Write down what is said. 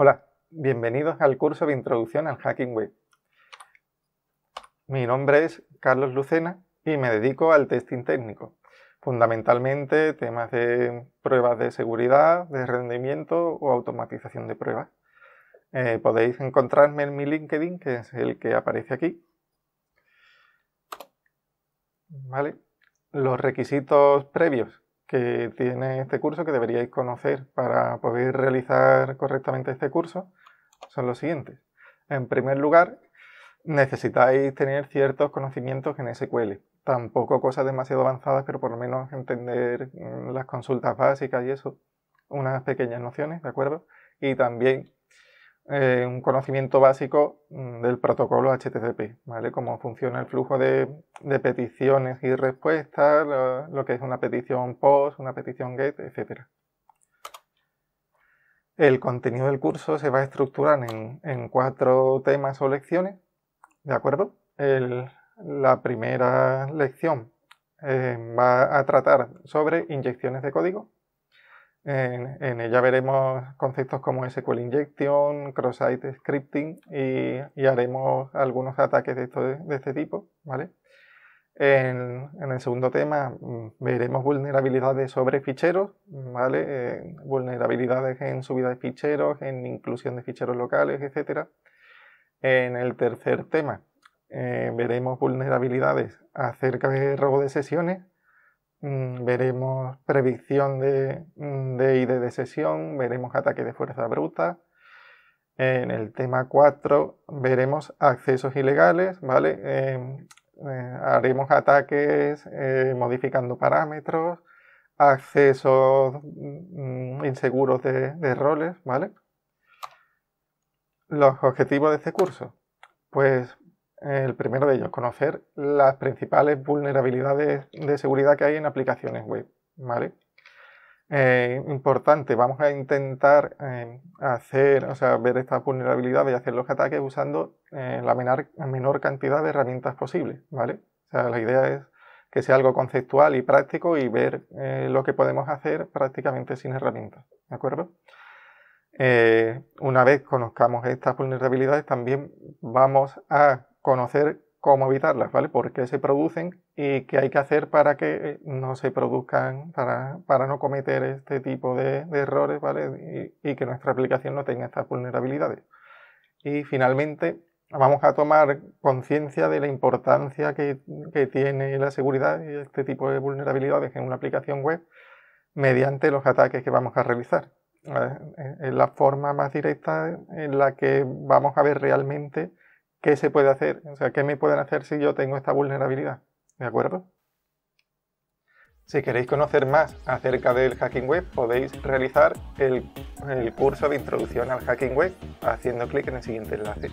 Hola, bienvenidos al curso de introducción al Hacking Web. Mi nombre es Carlos Lucena y me dedico al testing técnico, fundamentalmente temas de pruebas de seguridad, de rendimiento o automatización de pruebas. Eh, podéis encontrarme en mi LinkedIn, que es el que aparece aquí. ¿Vale? Los requisitos previos que tiene este curso que deberíais conocer para poder realizar correctamente este curso son los siguientes. En primer lugar, necesitáis tener ciertos conocimientos en SQL. Tampoco cosas demasiado avanzadas, pero por lo menos entender mm, las consultas básicas y eso. Unas pequeñas nociones, ¿de acuerdo? Y también eh, un conocimiento básico mm, del protocolo HTTP, ¿vale? Cómo funciona el flujo de, peticiones y respuestas, lo, que es una petición POST, una petición GET, etc. El contenido del curso se va a estructurar en, cuatro temas o lecciones, ¿de acuerdo? la primera lección eh, va a tratar sobre inyecciones de código. En, ella veremos conceptos como SQL injection, cross-site scripting y, haremos algunos ataques de, este tipo, ¿vale? En, el segundo tema mm, veremos vulnerabilidades sobre ficheros, ¿vale? Eh, vulnerabilidades en subida de ficheros, en inclusión de ficheros locales, etc. En el tercer tema eh, veremos vulnerabilidades acerca de robo de sesiones Mm, veremos predicción de, mm, de ID de sesión, veremos ataque de fuerza bruta. En el tema 4 veremos accesos ilegales, ¿vale? Em, eh, haremos ataques eh, modificando parámetros, accesos mm, inseguros de, de roles, ¿vale? Los objetivos de este curso. Pues el primero de ellos, conocer las principales vulnerabilidades de seguridad que hay en aplicaciones web. ¿vale? Eh, importante, vamos a intentar eh, hacer, o ver estas vulnerabilidades y hacer los ataques usando eh, la menor, cantidad de herramientas posible. ¿vale? sea, la idea es que sea algo conceptual y práctico y ver lo que podemos hacer prácticamente sin herramientas. ¿De acuerdo? una vez conozcamos estas vulnerabilidades, también vamos a conocer cómo evitarlas, ¿vale? Por qué se producen y qué hay que hacer para que eh, no se produzcan, para, no cometer este tipo de, errores, ¿vale? Y, que nuestra aplicación no tenga estas vulnerabilidades. Y finalmente, vamos a tomar conciencia de la importancia que, que tiene la seguridad y este tipo de vulnerabilidades en una aplicación web mediante los ataques que vamos a realizar. Es la forma más directa en la que vamos a ver realmente ¿Qué se puede hacer? O sea, ¿qué me pueden hacer si yo tengo esta vulnerabilidad? ¿De acuerdo? Si queréis conocer más acerca del hacking web, podéis realizar el, el curso de introducción al hacking web haciendo clic en el siguiente enlace.